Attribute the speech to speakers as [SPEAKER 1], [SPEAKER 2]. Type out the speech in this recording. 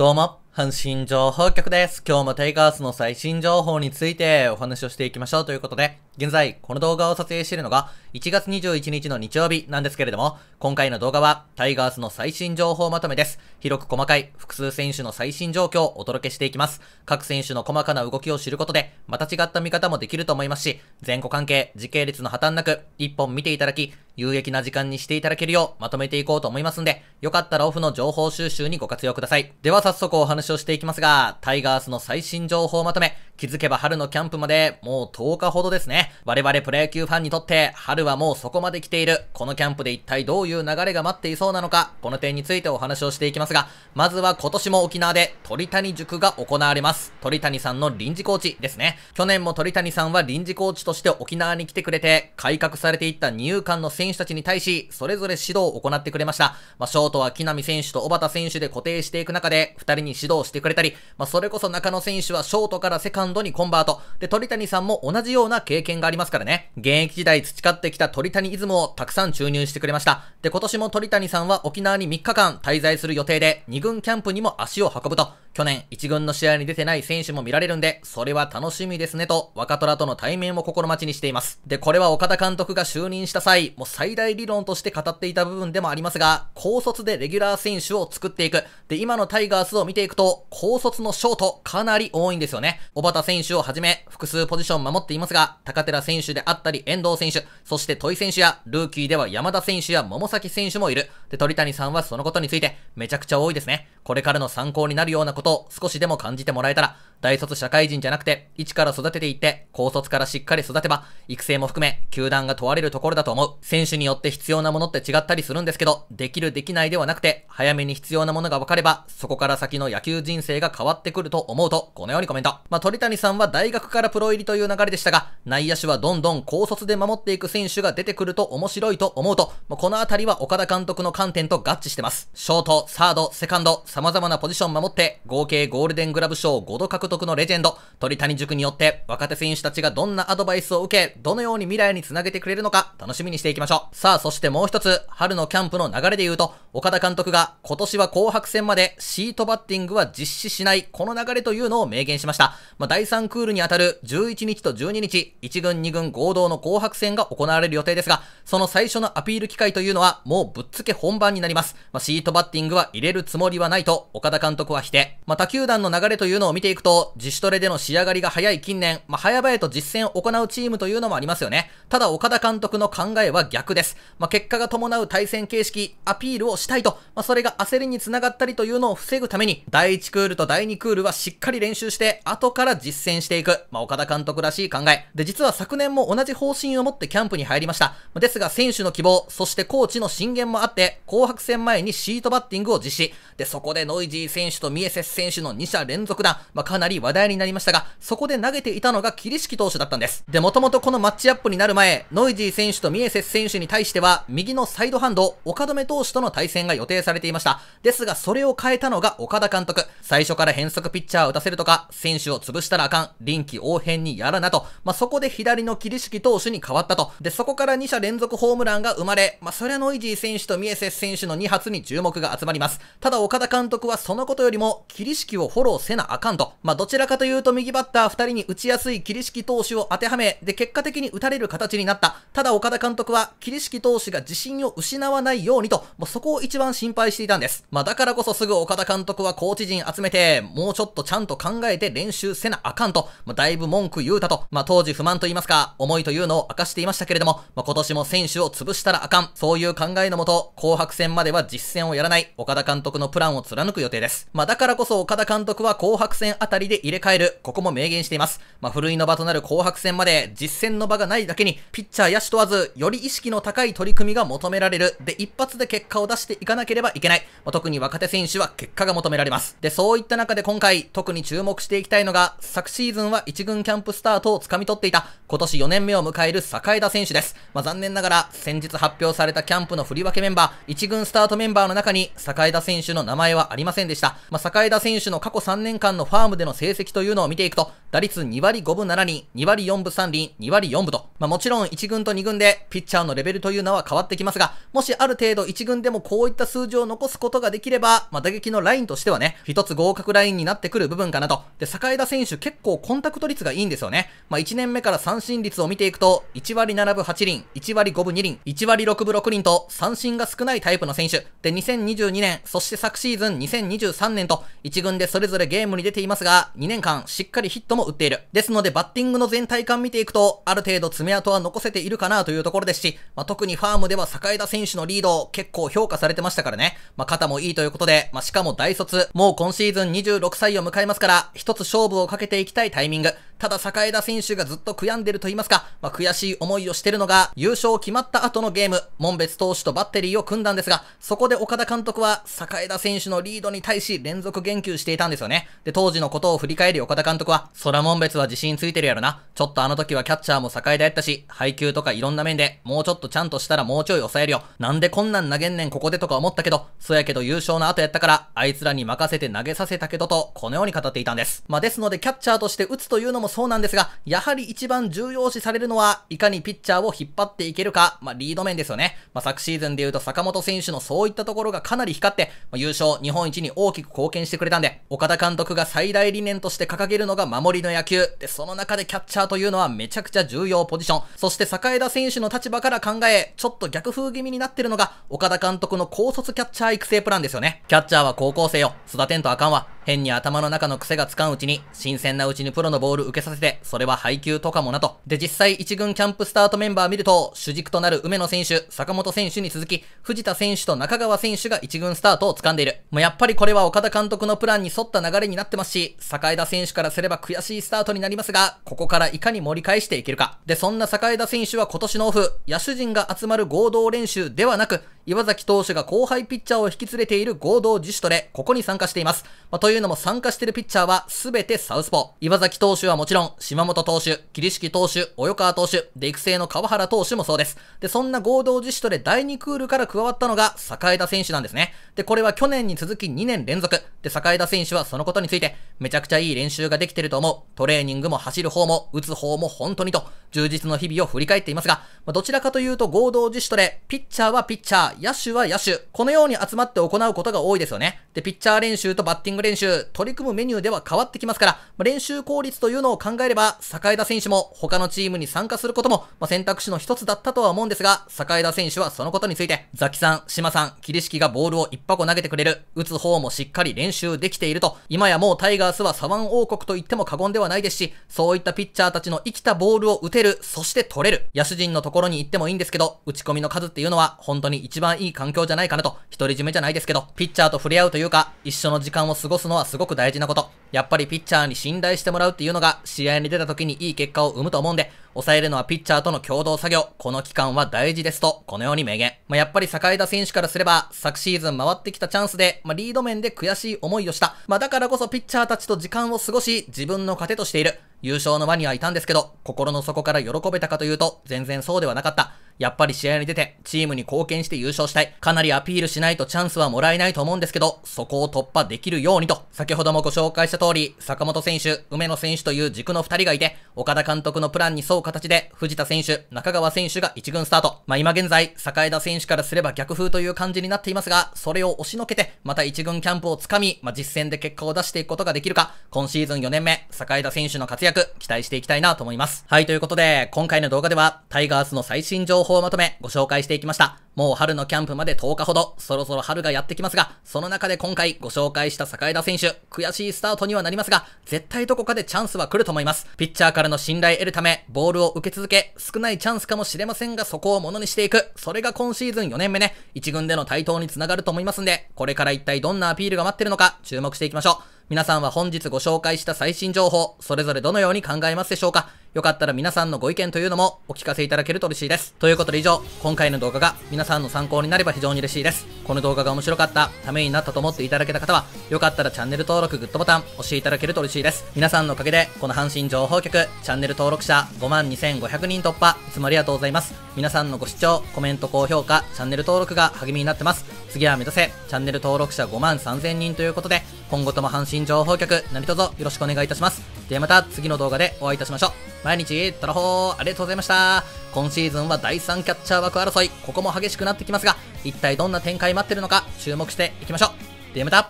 [SPEAKER 1] どうも、阪神情報局です。今日もタイガースの最新情報についてお話をしていきましょうということで、現在この動画を撮影しているのが1月21日の日曜日なんですけれども、今回の動画はタイガースの最新情報まとめです。広く細かい複数選手の最新状況をお届けしていきます。各選手の細かな動きを知ることで、また違った見方もできると思いますし、前後関係、時系列の破綻なく、一本見ていただき、有益な時間にしていただけるようまとめていこうと思いますんで、よかったらオフの情報収集にご活用ください。では早速お話をしていきますが、タイガースの最新情報まとめ、気づけば春のキャンプまでもう10日ほどですね。我々プロ野球ファンにとって春はもうそこまで来ている。このキャンプで一体どういう流れが待っていそうなのか、この点についてお話をしていきますが、まずは今年も沖縄で鳥谷塾が行われます。鳥谷さんの臨時コーチですね。去年も鳥谷さんは臨時コーチとして沖縄に来てくれて、改革されていった二遊間の選手たちに対し、それぞれ指導を行ってくれました。まあ、ショートは木並選手と小畑選手で固定していく中で、二人に指導してくれたり、まあ、それこそ中野選手はショートからセカンドンドにコンバート。で、鳥谷さんも同じような経験がありますからね。現役時代培ってきた鳥谷イズムをたくさん注入してくれました。で、今年も鳥谷さんは沖縄に3日間滞在する予定で、2軍キャンプにも足を運ぶと。去年1軍の試合に出てない選手も見られるんで、それは楽しみですねと、若虎との対面を心待ちにしています。で、これは岡田監督が就任した際、もう最大理論として語っていた部分でもありますが、高卒でレギュラー選手を作っていく。で、今のタイガースを見ていくと、高卒のショート、かなり多いんですよね。小畑選手をはじめ、複数ポジション守っていますが、高寺選手であったり、遠藤選手、そして戸井選手や、ルーキーでは山田選手や桃崎選手もいる。で、鳥谷さんはそのことについて、めちゃくちゃ多いですね。これからの参考になるようなことことを少しでも感じてもらえたら大卒社会人じゃなくて、一から育てていって、高卒からしっかり育てば、育成も含め、球団が問われるところだと思う。選手によって必要なものって違ったりするんですけど、できるできないではなくて、早めに必要なものが分かれば、そこから先の野球人生が変わってくると思うと、このようにコメント。まあ、鳥谷さんは大学からプロ入りという流れでしたが、内野手はどんどん高卒で守っていく選手が出てくると面白いと思うと、まあ、このあたりは岡田監督の観点と合致してます。ショート、サード、セカンド、様々なポジション守って、合計ゴールデングラブ賞5度獲得督のレジェンド、鳥谷塾によって、若手選手たちがどんなアドバイスを受け、どのように未来につなげてくれるのか、楽しみにしていきましょう。さあ、そしてもう一つ、春のキャンプの流れで言うと、岡田監督が、今年は紅白戦までシートバッティングは実施しない、この流れというのを明言しました。まあ、第3クールにあたる11日と12日、1軍2軍合同の紅白戦が行われる予定ですが、その最初のアピール機会というのは、もうぶっつけ本番になります。まあ、シートバッティングは入れるつもりはないと、岡田監督は否定。まあ、他球団の流れというのを見ていくと、自主トレでの仕上がりが早い近年、まあ、早々と実践を行うチームというのもありますよね。ただ、岡田監督の考えは逆です。まあ、結果が伴う対戦形式、アピールをしたいと、まあ、それが焦りにつながったりというのを防ぐために、第1クールと第2クールはしっかり練習して、後から実践していく。まあ、岡田監督らしい考え。で、実は昨年も同じ方針を持ってキャンプに入りました。まですが、選手の希望、そしてコーチの進言もあって、紅白戦前にシートバッティングを実施。で、そこでノイジー選手とミエセス選手の2者連続弾、まあ、かなりり話題になりましたが、そこで投げていたのが桐敷投手だったんです。で、もともとこのマッチアップになる前、ノイジー選手とミエセス選手に対しては、右のサイドハンド、岡留投手との対戦が予定されていました。ですが、それを変えたのが岡田監督。最初から変則ピッチャーを打たせるとか、選手を潰したらあかん、臨機応変にやらなと、まあ、そこで左の桐敷投手に変わったと。で、そこから2者連続ホームランが生まれ、まあ、それはノイジー選手とミエセス選手の2発に注目が集まります。ただ、岡田監督はそのことよりも、桐敷をフォローせなあかんと、まあどちらかというと右バッター2人に打ちやすい桐敷投手を当てはめ、で、結果的に打たれる形になった。ただ岡田監督は、桐敷投手が自信を失わないようにと、もうそこを一番心配していたんです。まあだからこそすぐ岡田監督はコーチ陣集めて、もうちょっとちゃんと考えて練習せなあかんと、まあ、だいぶ文句言うたと、まあ当時不満と言いますか、思いというのを明かしていましたけれども、まあ今年も選手を潰したらあかん、そういう考えのもと、紅白戦までは実戦をやらない、岡田監督のプランを貫く予定です。まあだからこそ岡田監督は紅白戦あたりで入れ替える、ここも明言しています。まあ、古いの場となる紅白戦まで実戦の場がないだけに、ピッチャー野手問わず、より意識の高い取り組みが求められる。で、一発で結果を出していかなければいけない。まあ、特に若手選手は結果が求められます。で、そういった中で今回、特に注目していきたいのが、昨シーズンは1軍キャンプスタートを掴み取っていた、今年4年目を迎える坂枝選手です。まあ、残念ながら、先日発表されたキャンプの振り分けメンバー、1軍スタートメンバーの中に、坂枝選手の名前はありませんでした。まあ、坂枝選手の過去3年間のファームでのの成績というのを見ていくと、打率2割5分7厘、2割4分3厘、2割4分と、まあ、もちろん1軍と2軍でピッチャーのレベルというのは変わってきますが、もしある程度1軍でもこういった数字を残すことができれば、まあ、打撃のラインとしてはね、一つ合格ラインになってくる部分かなと。で、坂枝選手結構コンタクト率がいいんですよね。まあ、1年目から三振率を見ていくと、1割7分8厘、1割5分2厘、1割6分6厘と三振が少ないタイプの選手。で、2022年、そして昨シーズン2023年と、1軍でそれぞれゲームに出ていますが、2年間しっかりヒットも打っている。ですのでバッティングの全体感見ていくと、ある程度爪痕は残せているかなというところですし、まあ、特にファームでは坂枝選手のリード結構評価されてましたからね。まあ、肩もいいということで、まあ、しかも大卒、もう今シーズン26歳を迎えますから、一つ勝負をかけていきたいタイミング。ただ坂枝選手がずっと悔やんでると言いますか、まあ、悔しい思いをしてるのが、優勝決まった後のゲーム、門別投手とバッテリーを組んだんですが、そこで岡田監督は、坂枝選手のリードに対し連続言及していたんですよね。で、当時のことをを振り返り岡田監督は、空門別は自信ついてるやろな。ちょっとあの時はキャッチャーも境えでやったし、配球とかいろんな面で、もうちょっとちゃんとしたらもうちょい抑えるよ。なんでこんなん投げんねんここでとか思ったけど、そやけど優勝の後やったから、あいつらに任せて投げさせたけどと、このように語っていたんです。まあ、ですのでキャッチャーとして打つというのもそうなんですが、やはり一番重要視されるのは、いかにピッチャーを引っ張っていけるか、まあ、リード面ですよね。まあ、昨シーズンで言うと坂本選手のそういったところがかなり光って、まあ、優勝日本一に大きく貢献してくれたんで、岡田監督が最大リ理念として掲げるのが守りの野球。で、その中でキャッチャーというのはめちゃくちゃ重要ポジション。そして坂枝選手の立場から考え、ちょっと逆風気味になってるのが、岡田監督の高卒キャッチャー育成プランですよね。キャッチャーは高校生よ。育てんとあかんわ。変に頭の中の癖がつかんうちに、新鮮なうちにプロのボール受けさせて、それは配給とかもなと。で、実際1軍キャンプスタートメンバー見ると、主軸となる梅野選手、坂本選手に続き、藤田選手と中川選手が1軍スタートを掴んでいる。もうやっぱりこれは岡田監督のプランに沿った流れになってますし、坂枝選手からすれば悔しいスタートになりますが、ここからいかに盛り返していけるか。で、そんな坂枝選手は今年のオフ、野手陣が集まる合同練習ではなく、岩崎投手が後輩ピッチャーを引き連れている合同自主トレ、ここに参加しています。まあいうのも参加してるピッチャーは全てサウスポー。岩崎投手はもちろん、島本投手、桐式投手、及川投手、で、育成の川原投手もそうです。で、そんな合同自主トレ第2クールから加わったのが、坂枝選手なんですね。で、これは去年に続き2年連続。で、坂枝選手はそのことについて、めちゃくちゃいい練習ができてると思う。トレーニングも走る方も、打つ方も本当にと、充実の日々を振り返っていますが、まあ、どちらかというと合同自主トレ、ピッチャーはピッチャー、野手は野手、このように集まって行うことが多いですよね。で、ピッチャー練習とバッティング練習手、取り組むメニューでは変わってきますから、ま練習効率というのを考えれば、栄田選手も他のチームに参加することも、ま選択肢の一つだったとは思うんですが、栄田選手はそのことについて、ザキさん、島さん、桐敷がボールを一箱投げてくれる、打つ方もしっかり練習できていると、今やもうタイガースは左腕王国と言っても過言ではないですし、そういったピッチャーたちの生きたボールを打てる、そして取れる、野手陣のところに行ってもいいんですけど、打ち込みの数っていうのは、本当に一番いい環境じゃないかなと、独り占めじゃないですけど、ピッチャーと触れ合うというか、一緒の時間を過ごすのはすごく大事なこと。やっぱりピッチャーに信頼してもらうっていうのが、試合に出た時にいい結果を生むと思うんで、抑えるのはピッチャーとの共同作業、この期間は大事ですと、このように明言。まあ、やっぱり坂田選手からすれば、昨シーズン回ってきたチャンスで、まあ、リード面で悔しい思いをした。まあ、だからこそピッチャーたちと時間を過ごし、自分の糧としている。優勝の場にはいたんですけど、心の底から喜べたかというと、全然そうではなかった。やっぱり試合に出て、チームに貢献して優勝したい。かなりアピールしないとチャンスはもらえないと思うんですけど、そこを突破できるようにと、先ほどもご紹介した通り、坂本選手、梅野選手という軸の2人がいて、岡田監督のプランに沿う形で、藤田選手、中川選手が1軍スタート。まあ、今現在、坂枝選手からすれば逆風という感じになっていますが、それを押しのけて、また1軍キャンプをつかみ、まあ、実戦で結果を出していくことができるか、今シーズン4年目、坂枝選手の活躍躍、期待していきたいなと思います。はい、ということで、今回の動画では、タイガースの最新情報をまとめ、ご紹介していきました。もう春のキャンプまで10日ほど、そろそろ春がやってきますが、その中で今回ご紹介した坂枝選手、悔しいスタートにはなりますが、絶対どこかでチャンスは来ると思います。ピッチャーからの信頼得るため、ボールを受け続け、少ないチャンスかもしれませんが、そこをものにしていく。それが今シーズン4年目ね、1軍での対等につながると思いますんで、これから一体どんなアピールが待ってるのか、注目していきましょう。皆さんは本日ご紹介した最新情報、それぞれどのように考えますでしょうかよかったら皆さんのご意見というのもお聞かせいただけると嬉しいです。ということで以上、今回の動画が皆さんの参考になれば非常に嬉しいです。この動画が面白かった、ためになったと思っていただけた方は、よかったらチャンネル登録、グッドボタン、押していただけると嬉しいです。皆さんのおかげで、この阪神情報局、チャンネル登録者52,500人突破、いつもありがとうございます。皆さんのご視聴、コメント、高評価、チャンネル登録が励みになってます。次は目指せ、チャンネル登録者53,000人ということで、今後とも阪神情報局、何卒よろしくお願いいたします。ではまた次の動画でお会いいたしましょう。毎日、トラホー、ありがとうございました。今シーズンは第3キャッチャー枠争い、ここも激しくなってきますが、一体どんな展開待ってるのか注目していきましょう。ではまた